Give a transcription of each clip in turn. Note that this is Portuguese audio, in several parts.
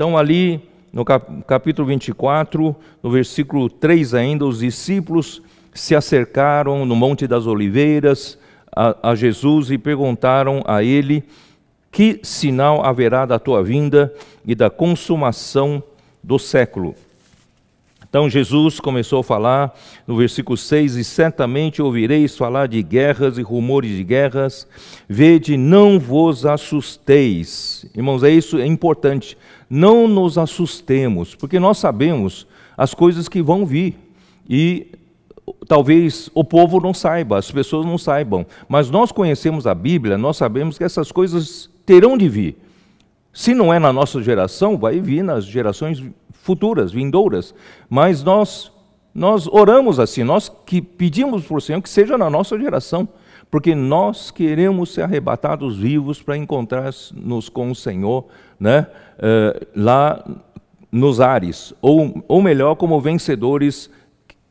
Então, ali no capítulo 24, no versículo 3 ainda, os discípulos se acercaram no Monte das Oliveiras a, a Jesus e perguntaram a ele: Que sinal haverá da tua vinda e da consumação do século? Então Jesus começou a falar no versículo 6: E certamente ouvireis falar de guerras e rumores de guerras, vede, não vos assusteis. Irmãos, é isso, é importante não nos assustemos, porque nós sabemos as coisas que vão vir e talvez o povo não saiba, as pessoas não saibam, mas nós conhecemos a Bíblia, nós sabemos que essas coisas terão de vir. Se não é na nossa geração, vai vir nas gerações futuras, vindouras. Mas nós nós oramos assim, nós que pedimos para o Senhor que seja na nossa geração, porque nós queremos ser arrebatados vivos para encontrar-nos com o Senhor né, uh, lá nos ares, ou, ou melhor, como vencedores,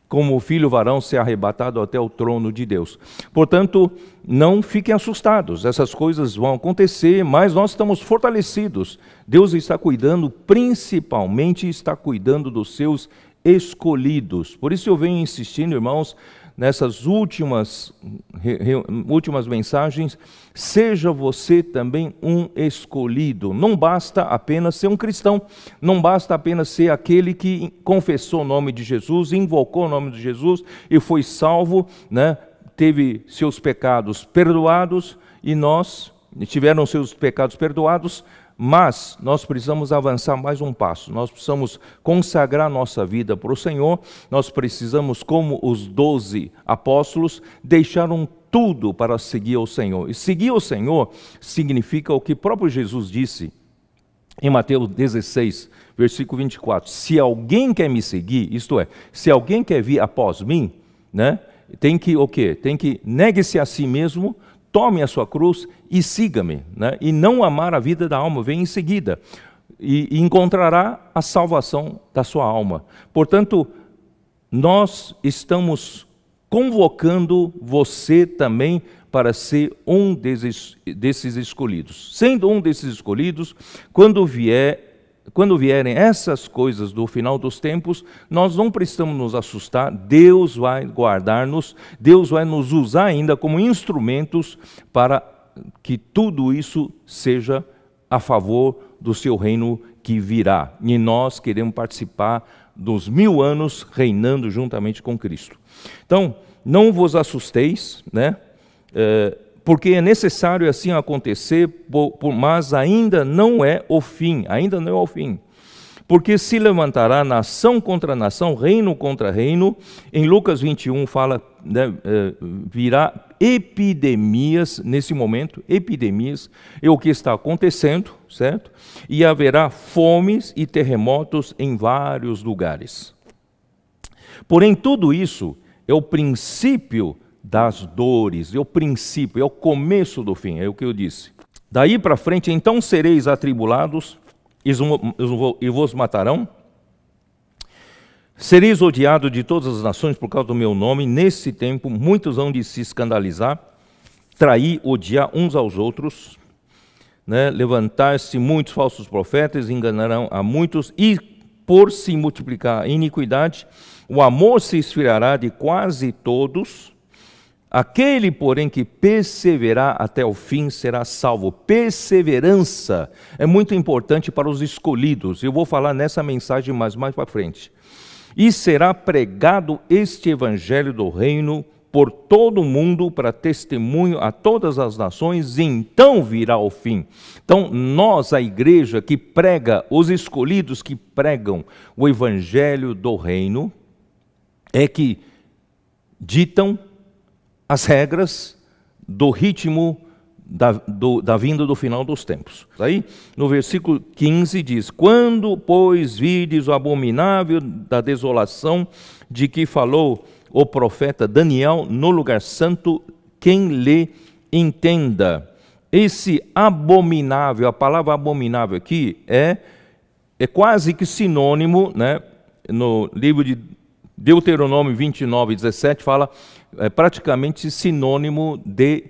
como o filho varão ser arrebatado até o trono de Deus. Portanto, não fiquem assustados, essas coisas vão acontecer, mas nós estamos fortalecidos. Deus está cuidando, principalmente está cuidando dos seus escolhidos. Por isso eu venho insistindo, irmãos, nessas últimas, re, re, últimas mensagens, seja você também um escolhido. Não basta apenas ser um cristão, não basta apenas ser aquele que confessou o nome de Jesus, invocou o nome de Jesus e foi salvo, né? teve seus pecados perdoados e nós tiveram seus pecados perdoados, mas nós precisamos avançar mais um passo, nós precisamos consagrar nossa vida para o Senhor, nós precisamos, como os doze apóstolos, deixaram tudo para seguir o Senhor. E seguir o Senhor significa o que próprio Jesus disse em Mateus 16, versículo 24: Se alguém quer me seguir, isto é, se alguém quer vir após mim, né, tem que o quê? Tem que negue-se a si mesmo, tome a sua cruz e siga-me, né? e não amar a vida da alma, vem em seguida, e, e encontrará a salvação da sua alma. Portanto, nós estamos convocando você também para ser um desses, desses escolhidos. Sendo um desses escolhidos, quando vier quando vierem essas coisas do final dos tempos, nós não precisamos nos assustar, Deus vai guardar-nos, Deus vai nos usar ainda como instrumentos para que tudo isso seja a favor do seu reino que virá. E nós queremos participar dos mil anos reinando juntamente com Cristo. Então, não vos assusteis, né? É, porque é necessário assim acontecer, mas ainda não é o fim, ainda não é o fim. Porque se levantará nação contra nação, reino contra reino, em Lucas 21 fala, né, eh, virá epidemias nesse momento, epidemias, é o que está acontecendo, certo? E haverá fomes e terremotos em vários lugares. Porém, tudo isso é o princípio das dores, é o princípio, é o começo do fim, é o que eu disse. Daí para frente, então sereis atribulados e vos matarão. Sereis odiado de todas as nações por causa do meu nome. Nesse tempo, muitos hão de se escandalizar, trair, odiar uns aos outros. Né? Levantar-se muitos falsos profetas, enganarão a muitos, e por se multiplicar a iniquidade, o amor se esfriará de quase todos Aquele, porém, que perseverar até o fim será salvo. Perseverança é muito importante para os escolhidos. Eu vou falar nessa mensagem mais, mais para frente. E será pregado este evangelho do reino por todo o mundo para testemunho a todas as nações, e então virá o fim. Então, nós, a igreja que prega, os escolhidos que pregam o evangelho do reino, é que ditam as regras do ritmo da, do, da, vinda do final dos tempos. Aí, no versículo 15 diz: Quando, pois, vides o abominável da desolação de que falou o profeta Daniel no lugar santo, quem lê entenda. Esse abominável, a palavra abominável aqui é, é quase que sinônimo, né, no livro de Deuteronômio 29, 17, fala é, praticamente sinônimo de,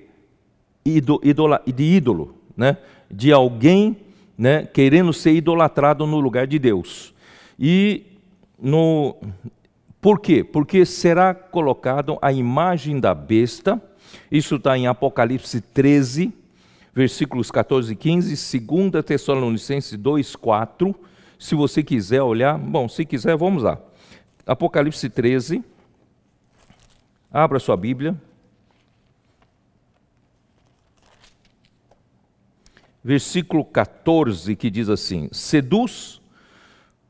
ídolo, de ídolo, né? de alguém né, querendo ser idolatrado no lugar de Deus. E no, por quê? Porque será colocado a imagem da besta, isso está em Apocalipse 13, versículos 14 e 15, 2 Tessalonicenses 2, 4. Se você quiser olhar, bom, se quiser, vamos lá. Apocalipse 13, Abra sua Bíblia. Versículo 14 que diz assim: Seduz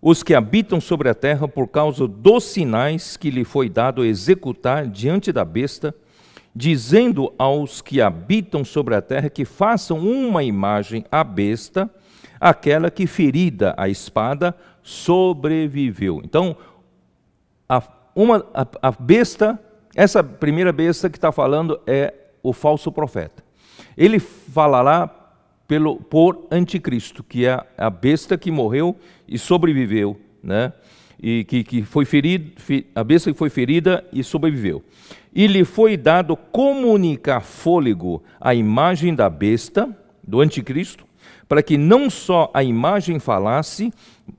os que habitam sobre a terra por causa dos sinais que lhe foi dado executar diante da besta, dizendo aos que habitam sobre a terra que façam uma imagem à besta, aquela que ferida a espada sobreviveu. Então, a, uma, a, a besta essa primeira besta que está falando é o falso profeta. Ele falará pelo, por anticristo, que é a besta que morreu e sobreviveu, né? E que, que foi ferido, a besta que foi ferida e sobreviveu. E lhe foi dado comunicar fôlego à imagem da besta, do anticristo, para que não só a imagem falasse,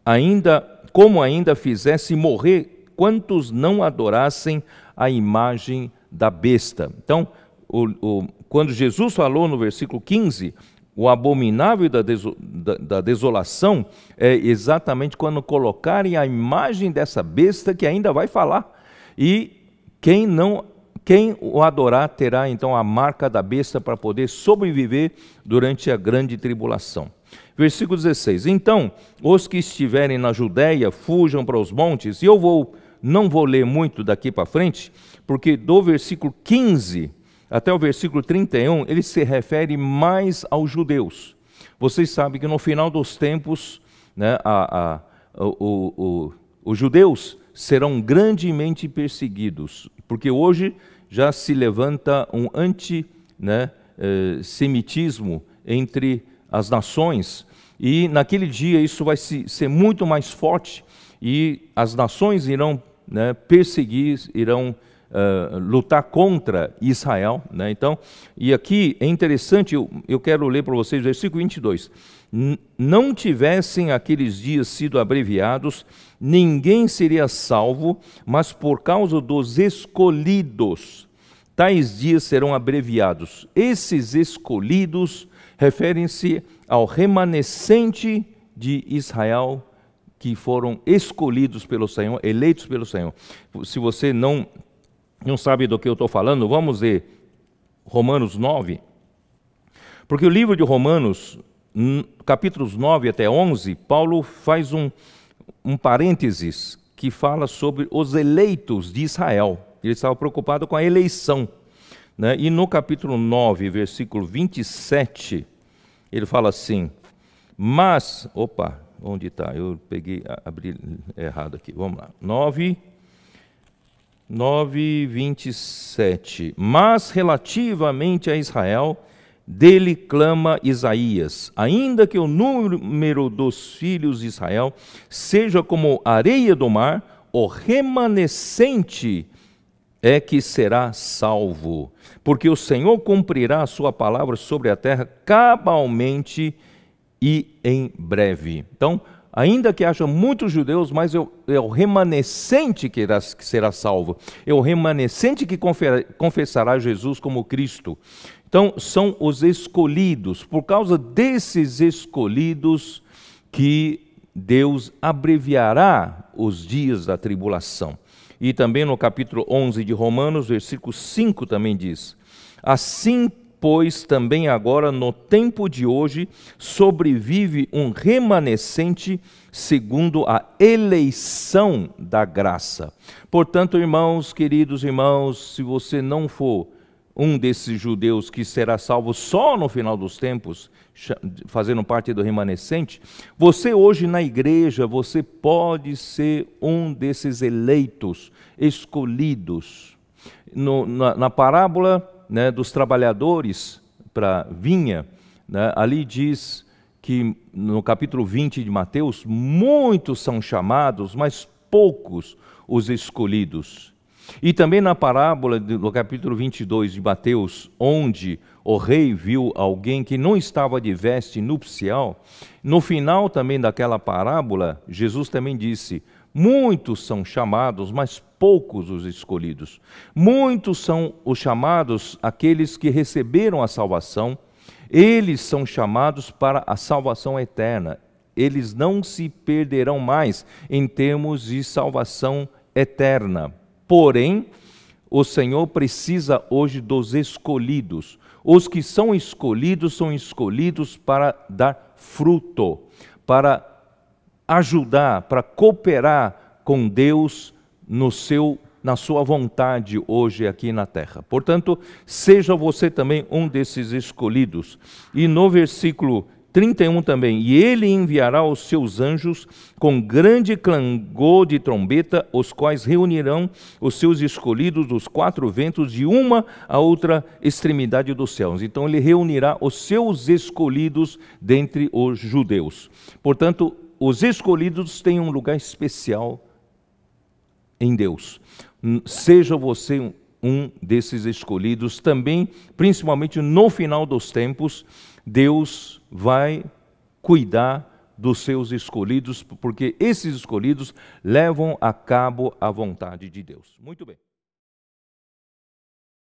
ainda como ainda fizesse morrer quantos não adorassem a imagem da besta. Então, o, o, quando Jesus falou no versículo 15, o abominável da, deso, da, da, desolação, é exatamente quando colocarem a imagem dessa besta que ainda vai falar. E quem não quem o adorar terá então a marca da besta para poder sobreviver durante a grande tribulação. Versículo 16: Então os que estiverem na Judéia fujam para os montes, e eu vou não vou ler muito daqui para frente, porque do versículo 15 até o versículo 31, ele se refere mais aos judeus. Vocês sabem que no final dos tempos, né, a, a, o, o, os judeus serão grandemente perseguidos, porque hoje já se levanta um antissemitismo né, eh, entre as nações, e naquele dia isso vai se, ser muito mais forte, e as nações irão né, perseguir, irão uh, lutar contra Israel. Né? Então, e aqui é interessante, eu, eu quero ler para vocês o versículo 22. Não tivessem aqueles dias sido abreviados, ninguém seria salvo, mas por causa dos escolhidos, tais dias serão abreviados. Esses escolhidos referem-se ao remanescente de Israel que foram escolhidos pelo Senhor, eleitos pelo Senhor. Se você não, não sabe do que eu estou falando, vamos ler Romanos 9. Porque o livro de Romanos, capítulos 9 até 11, Paulo faz um, um parênteses que fala sobre os eleitos de Israel. Ele estava preocupado com a eleição. Né? E no capítulo 9, versículo 27, ele fala assim: Mas, opa, Onde está? Eu peguei, abri errado aqui. Vamos lá. 9, 9, 27. Mas relativamente a Israel, dele clama Isaías: Ainda que o número dos filhos de Israel seja como areia do mar, o remanescente é que será salvo, porque o Senhor cumprirá a sua palavra sobre a terra cabalmente e em breve. Então, ainda que haja muitos judeus, mas eu, é o remanescente que, será salvo, é o remanescente que confessará Jesus como Cristo. Então, são os escolhidos, por causa desses escolhidos que Deus abreviará os dias da tribulação. E também no capítulo 11 de Romanos, versículo 5 também diz: Assim pois também agora, no tempo de hoje, sobrevive um remanescente segundo a eleição da graça. Portanto, irmãos, queridos irmãos, se você não for um desses judeus que será salvo só no final dos tempos, fazendo parte do remanescente, você hoje na igreja, você pode ser um desses eleitos, escolhidos. No, na, na parábola né, dos trabalhadores para vinha, né, ali diz que no capítulo 20 de Mateus, muitos são chamados, mas poucos os escolhidos. E também na parábola do capítulo 22 de Mateus, onde o rei viu alguém que não estava de veste nupcial, no final também daquela parábola, Jesus também disse: Muitos são chamados, mas poucos os escolhidos. Muitos são os chamados, aqueles que receberam a salvação. Eles são chamados para a salvação eterna. Eles não se perderão mais em termos de salvação eterna. Porém, o Senhor precisa hoje dos escolhidos. Os que são escolhidos são escolhidos para dar fruto, para ajudar, para cooperar com Deus no seu na sua vontade hoje aqui na terra. Portanto, seja você também um desses escolhidos. E no versículo 31 também, e ele enviará os seus anjos com grande clangor de trombeta, os quais reunirão os seus escolhidos dos quatro ventos de uma a outra extremidade dos céus. Então ele reunirá os seus escolhidos dentre os judeus. Portanto, os escolhidos têm um lugar especial em Deus. Seja você um desses escolhidos também, principalmente no final dos tempos, Deus vai cuidar dos seus escolhidos, porque esses escolhidos levam a cabo a vontade de Deus. Muito bem.